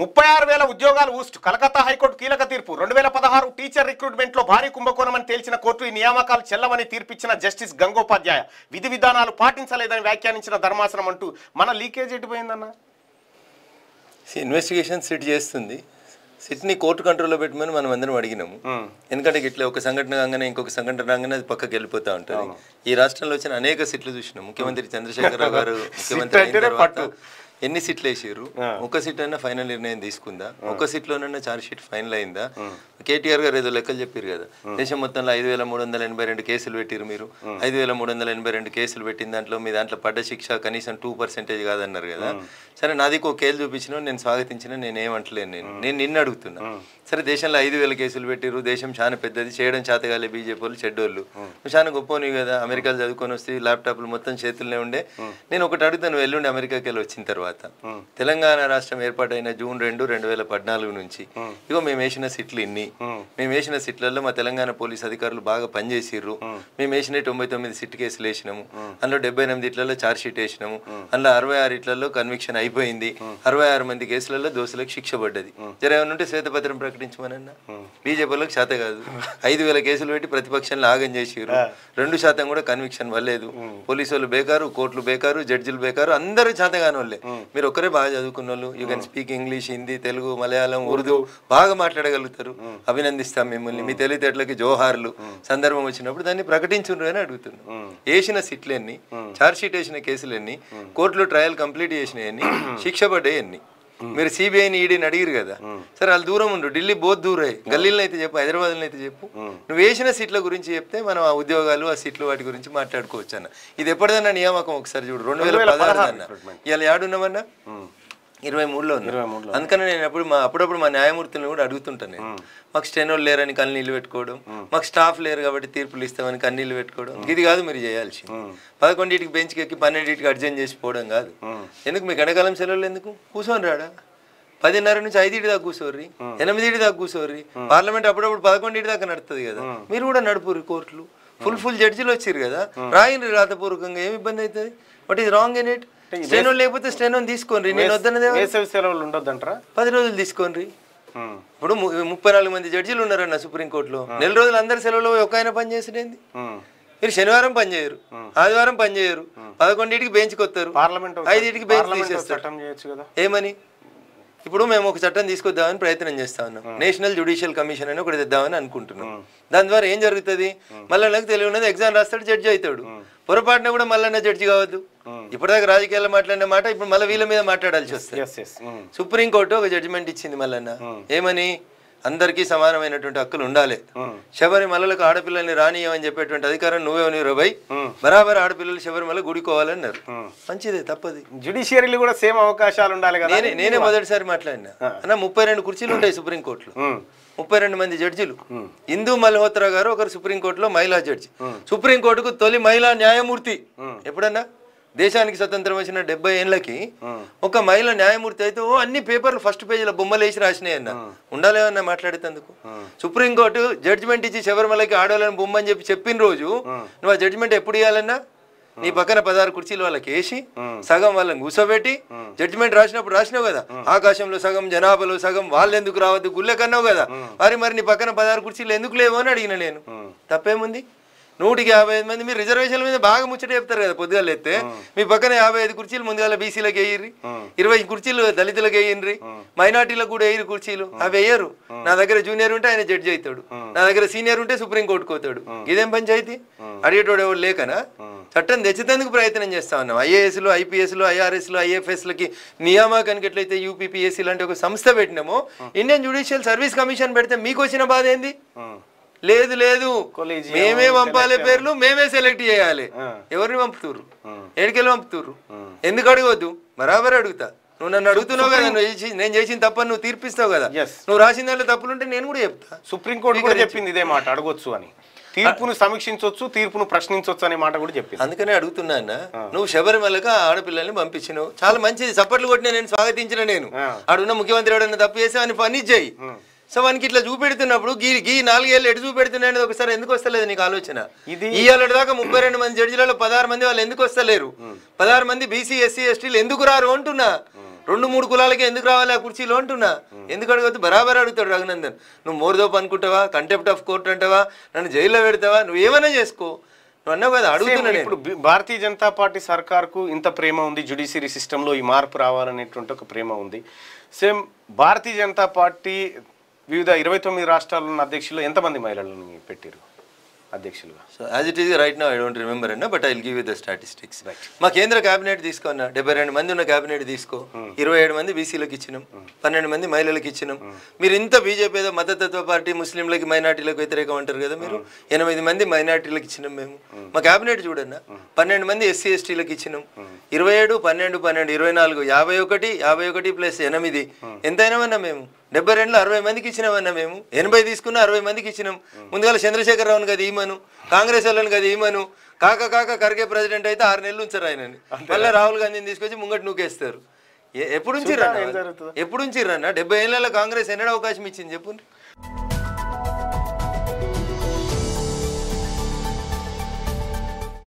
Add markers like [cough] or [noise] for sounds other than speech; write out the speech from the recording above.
ముప్పై ఆరు వేల ఉద్యోగాలు ఊస్ట్ కలకత్తా హైకోర్టు కీలక తీర్పు రెండు వేల పదహారు టీచర్ రిక్రూట్మెంట్ లో భారీ కుంభకోణమని తేల్చిన కోర్టు ఈ నియామకాలు చెల్లవని తీర్పిచ్చిన జస్టిస్ గంగోపాధ్యాయ విధి విధానాలు పాటించలేదని వ్యాఖ్యానించిన ధర్మాసనం అంటూ మన లీకేజ్ ఎటుపోయిందన్న ఇన్వెస్టిగేషన్ సిట్ చేస్తుంది సిట్ని కోర్టు కంట్రోల్లో పెట్టమని మనం అందరం అడిగినాము ఎందుకంటే ఇట్లా ఒక సంఘటన కాగానే ఇంకొక సంఘటన కాగానే అది పక్కకి వెళ్ళిపోతూ ఉంటుంది ఈ రాష్ట్రంలో వచ్చిన అనేక సిట్లు చూసినాం ముఖ్యమంత్రి చంద్రశేఖరరావు గారు [laughs] ముఖ్యమంత్రి ఎన్ని సీట్లు వేసారు ఒక సీట్ అయినా ఫైనల్ నిర్ణయం తీసుకుందా ఒక లోనైనా చార్జ్ షీట్ ఫైనల్ అయిందా కేటీఆర్ గారు ఏదో లెక్కలు చెప్పారు కదా దేశం మొత్తంలో ఐదు వేల మూడు వందల ఎనభై రెండు కేసులు పెట్టారు మీరు ఐదు వేల మూడు వందల ఎనభై రెండు కేసులు పెట్టిన దాంట్లో మీ దాంట్లో పడ్డ శిక్ష కనీసం టూ పర్సెంటేజ్ కాదన్నారు కదా సరే నాది ఒక కేసు చూపించిన నేను స్వాగతించిన నేను ఏమంటలేను నేను నేను నిన్ను అడుగుతున్నా సరే దేశంలో ఐదు వేల కేసులు పెట్టారు దేశం చాలా పెద్దది చేయడం చేతగాలి బీజేపీ వాళ్ళు చెడ్డోళ్ళు చాలా గొప్పనివి కదా అమెరికాలు చదువుకొని వస్తే ల్యాప్టాప్లు మొత్తం చేతుల్లో ఉండే నేను ఒకటి అడుగుతాను ఎల్లుండి అమెరికాకి వెళ్ళి వచ్చిన తర్వాత తెలంగాణ రాష్ట్రం ఏర్పాటైన జూన్ రెండు రెండు వేల పద్నాలుగు నుంచి ఇగో మేము వేసిన సిట్లు ఇన్ని Hmm. మేము వేసిన సిట్లలో మా తెలంగాణ పోలీస్ అధికారులు బాగా పనిచేసారు hmm. మేము వేసిన తొంభై తొమ్మిది సిట్ కేసులు వేసినాము hmm. అందులో డెబ్బై ఎనిమిది ఇట్లలో షీట్ వేసినాము అందులో అరవై ఆరు ఇట్లలో కన్విక్షన్ అయిపోయింది అరవై ఆరు మంది కేసులలో దోషులకు శిక్ష పడ్డది జరేమని ఉంటే శ్వేతపత్రం ప్రకటించమనన్నా బీజేపీలకు శాత కాదు ఐదు వేల కేసులు పెట్టి ప్రతిపక్షాన్ని ఆగం చేసిరు రెండు శాతం కూడా కన్విక్షన్ వల్లేదు పోలీసు వాళ్ళు బేకారు కోర్టులు బేకారు జడ్జిలు బేకారు అందరూ చేతగాని వాళ్ళే మీరు ఒక్కరే బాగా చదువుకున్న వాళ్ళు you can speak English Hindi Telugu Malayalam Urdu బాగా మాట్లాడగలుగుతారు అభినందిస్తాం మిమ్మల్ని మీ తెలివితేటలకి జోహార్లు సందర్భం వచ్చినప్పుడు దాన్ని ప్రకటించుండ్రు అని అడుగుతున్నాం వేసిన సిట్లన్ని చార్జ్షీట్ వేసిన కేసులన్నీ కోర్టులో ట్రయల్ కంప్లీట్ చేసినవన్నీ శిక్ష పడ్డాయన్ని మీరు సిబిఐని ఈడీని అడిగిరు కదా సరే వాళ్ళు దూరం ఉండు ఢిల్లీ బోత్ దూరే గల్లీలను అయితే చెప్పు హైదరాబాద్లో అయితే చెప్పు నువ్వు వేసిన సీట్ల గురించి చెప్తే మనం ఆ ఉద్యోగాలు ఆ సీట్లు వాటి గురించి మాట్లాడుకోవచ్చు అన్న ఇది ఎప్పటిదన్నా నియామకం ఒకసారి చూడు రెండు వేల పదహారు అన్న ఇవాళ ఏడున్నామన్నా ఇరవై మూడులో ఉంది అందుకని నేను ఎప్పుడు మా అప్పుడప్పుడు మా న్యాయమూర్తులను కూడా అడుగుతుంటాను నేను మాకు స్టెనోలు లేరని కన్నీళ్ళు పెట్టుకోవడం మాకు స్టాఫ్ లేరు కాబట్టి తీర్పులు ఇస్తామని కన్నీళ్ళు పెట్టుకోవడం ఇది కాదు మీరు చేయాల్సి పదకొండింటికి బెంచ్కి ఎక్కి పన్నెండింటికి అర్జెంట్ చేసి పోవడం కాదు ఎందుకు మీకు ఎండకాలం సెలవులు ఎందుకు కూర్చొని రాడా పదిన్నర నుంచి ఐదింటి దాకా కూర్చోర్రి ఎనిమిదింటి దాకా కూర్చోర్రి పార్లమెంట్ అప్పుడప్పుడు పదకొండింటి దాకా నడుతుంది కదా మీరు కూడా నడుపుర్రి కోర్టులు ఫుల్ ఫుల్ జడ్జిలు వచ్చారు కదా రాయినరు రాతపూర్వకంగా ఏమి ఇబ్బంది అవుతుంది what is wrong in it స్టేను లేకపోతే స్టేను తీసుకోండి నేను వద్దనదే వేసవి సెలవులు ఉండొద్దంటారా పది రోజులు తీసుకోండి ఇప్పుడు ముప్పై నాలుగు మంది జడ్జీలు ఉన్నారన్న సుప్రీంకోర్టులో నెల రోజులు అందరి సెలవులు ఒక ఆయన పనిచేసేది మీరు శనివారం పనిచేయరు ఆదివారం పనిచేయరు పదకొండింటికి బెంచ్కి వస్తారు ఐదింటికి బెంచ్ తీసేస్తారు ఏమని ఇప్పుడు మేము ఒక చట్టం తీసుకొద్దామని ప్రయత్నం చేస్తా ఉన్నాం నేషనల్ జ్యుడిషియల్ కమిషన్ అని ఒకటి తెద్దామని అనుకుంటున్నాం దాని ద్వారా ఏం జరుగుతుంది మళ్ళీ నాకు తెలియనది ఎగ్జామ్ రాస్తాడు జడ్జి అవుతాడు పొరపాటున కూడా మళ్ళీ జడ్జి కావద్దు ఇప్పటిదాకా రాజకీయాల్లో మాట్లాడిన మాట ఇప్పుడు మళ్ళీ వీళ్ళ మీద మాట్లాడాల్సి వస్తుంది సుప్రీంకోర్టు ఒక జడ్జిమెంట్ ఇచ్చింది మళ్ళీ ఏమని అందరికీ సమానమైనటువంటి హక్కులు ఉండాలి శబరిమలలకు ఆడపిల్లల్ని రానియమని చెప్పేటువంటి అధికారం నువ్వేమని రబై బరాబర్ ఆడపిల్లలు శబరిమల గుడికోవాలన్నారు మంచిదే తప్పది జ్యుడిషియరీ కూడా సేమ్ అవకాశాలు ఉండాలి కదా నేనే నేనే మొదటిసారి మాట్లాడినా అన్న ముప్పై రెండు కుర్చీలు ఉంటాయి సుప్రీంకోర్టులో ముప్పై రెండు మంది జడ్జిలు హిందూ మల్హోత్రా గారు ఒకరు సుప్రీంకోర్టులో మహిళా జడ్జి సుప్రీంకోర్టుకు తొలి మహిళా న్యాయమూర్తి ఎప్పుడన్నా దేశానికి స్వతంత్రం వచ్చిన డెబ్బై ఏళ్ళకి ఒక మహిళ న్యాయమూర్తి అయితే ఓ అన్ని పేపర్లు ఫస్ట్ పేజీలో బొమ్మలు వేసి రాసినాయి అన్న ఉండాలేమన్నా మాట్లాడేందుకు సుప్రీంకోర్టు జడ్జిమెంట్ ఇచ్చి శబరిమలకి ఆడవాలని బొమ్మ అని చెప్పి చెప్పిన రోజు నువ్వు ఆ జడ్జిమెంట్ ఎప్పుడు ఇవ్వాలన్నా నీ పక్కన పదహారు కుర్చీలు వాళ్ళకి వేసి సగం వాళ్ళని కూసోబెట్టి జడ్జిమెంట్ రాసినప్పుడు రాసినావు కదా ఆకాశంలో సగం జనాభాలో సగం వాళ్ళు ఎందుకు రావద్దు గుళ్ళకన్నావు కదా మరి మరి నీ పక్కన పదహారు కుర్చీలు ఎందుకు లేవు అని అడిగిన నేను తప్పేముంది నూటికి యాభై ఐదు మంది మీరు రిజర్వేషన్ల మీద బాగా ముచ్చట చెప్తారు కదా పొద్దుగా అయితే మీ పక్కన యాభై ఐదు కుర్చీలు ముందుగా బీసీలకు వేయరు ఇరవై కుర్చీలు దళితులకు వేయండి మైనార్టీలకు కూడా వేయరు కుర్చీలు అవి వేయరు నా దగ్గర జూనియర్ ఉంటే ఆయన జడ్జి అవుతాడు నా దగ్గర సీనియర్ ఉంటే సుప్రీంకోర్టుకు కోతాడు ఇదేం పంచాయతీ అడిగేటోడు ఎవరు లేకనా చట్టం తెచ్చేందుకు ప్రయత్నం చేస్తా ఉన్నాం ఐఏఎస్లు ఐపీఎస్లు ఐఆర్ఎస్లు ఐఎఫ్ఎస్లకి నియామకానికి ఎట్లయితే యూపీపీఎస్సీ లాంటి ఒక సంస్థ పెట్టినామో ఇండియన్ జ్యుడిషియల్ సర్వీస్ కమిషన్ పెడితే మీకు వచ్చిన బాధ ఏంది లేదు లేదు మేమే పంపాలి పేర్లు మేమే సెలెక్ట్ చేయాలి ఎవరిని పంపుతురు ఎడికెళ్ళి పంపుతుర్రు ఎందుకు అడగవద్దు బరాబర్ అడుగుతా నువ్వు నన్ను అడుగుతున్నావు కదా నువ్వు చేసి నేను చేసిన తప్పని నువ్వు తీర్పిస్తావు కదా నువ్వు రాసిన దాంట్లో తప్పులుంటే నేను కూడా చెప్తా సుప్రీంకోర్టు కూడా చెప్పింది ఇదే మాట అడగొచ్చు అని తీర్పును సమీక్షించవచ్చు తీర్పును ప్రశ్నించవచ్చు అనే మాట కూడా చెప్పింది అందుకనే అడుగుతున్నా నువ్వు శబరిమలకు ఆడపిల్లల్ని పంపించినవు చాలా మంచిది చప్పట్లు కొట్టిన నేను స్వాగతించిన నేను ఆడున్న ముఖ్యమంత్రి ఎవడన్నా తప్పు అని పని చేయి సో మనకి ఇట్లా చూపెడుతున్నప్పుడు గీ గీ నాలుగేళ్ళు ఎటు అనేది ఒకసారి ఎందుకు వస్తలేదు నీకు ఆలోచన ఇది ఇవాళ దాకా ముప్పై రెండు మంది జడ్జిలలో పదహారు మంది వాళ్ళు ఎందుకు వస్తలేరు పదహారు మంది బీసీ ఎస్సీ ఎస్టీలు ఎందుకు రారు అంటున్నా రెండు మూడు కులాలకే ఎందుకు రావాలి ఆ కుర్చీలో అంటున్నా ఎందుకు అడగద్దు బరాబర్ అడుగుతాడు రఘునందన్ నువ్వు మోర్దోప్ అనుకుంటావా కంటెప్ట్ ఆఫ్ కోర్ట్ అంటావా నన్ను జైల్లో పెడతావా నువ్వు ఏమైనా చేసుకో నువ్వు అడుగుతున్నాడు ఇప్పుడు భారతీయ జనతా పార్టీ సర్కార్కు ఇంత ప్రేమ ఉంది జుడిషియరీ సిస్టంలో ఈ మార్పు రావాలనేటువంటి ఒక ప్రేమ ఉంది సేమ్ భారతీయ జనతా పార్టీ వివిధ ఇరవై తొమ్మిది రాష్ట్రాల ఉన్న అధ్యక్షులు ఎంతమంది మహిళలను పెట్టారు అధ్యక్షులుగా so as it is right నా ఐ డోంట్ రిమెంబర్ అన్న but I will give you the statistics మా కేంద్ర కేబినెట్ తీసుకో డెబ్బై రెండు మంది ఉన్న కేబినెట్ తీసుకో hmm. ఇరవై ఏడు మంది బీసీలకు ఇచ్చినాం hmm. పన్నెండు మంది మహిళలకు ఇచ్చినాం hmm. మీరు ఇంత బీజేపీ మతతత్వ పార్టీ ముస్లింలకి మైనార్టీలకు వ్యతిరేకం అంటారు కదా మీరు ఎనిమిది మంది మైనార్టీలకు ఇచ్చినాం మేము మా కేబినెట్ చూడన్న పన్నెండు మంది ఎస్సీ ఎస్టీలకు ఇచ్చినాం ఇరవై ఏడు పన్నెండు పన్నెండు ఇరవై నాలుగు యాభై ఒకటి యాభై ఒకటి ప్లస్ ఎనిమిది ఎంతైనామన్నా మేము డెబ్బై రెండులో అరవై మందికి ఇచ్చినామన్నా మేము ఎనభై తీసుకున్న అరవై మందికి ఇచ్చినాం ముందుగా చంద్రశేఖర రావును కదా ఈమను కాంగ్రెస్ వాళ్ళని కదా ఈమను కాక కాక కరిగే ప్రెసిడెంట్ అయితే ఆరు నెలలు ఉంచారు ఆయనని మళ్ళీ రాహుల్ గాంధీని తీసుకొచ్చి ముంగటి నూకేస్తారు ఎప్పుడు ఉంచిర్రన్న ఎప్పుడు ఉంచిర్రన్న డెబ్బై ఏళ్ళలో కాంగ్రెస్ ఎన్నడ అవకాశం ఇచ్చింది చెప్పండి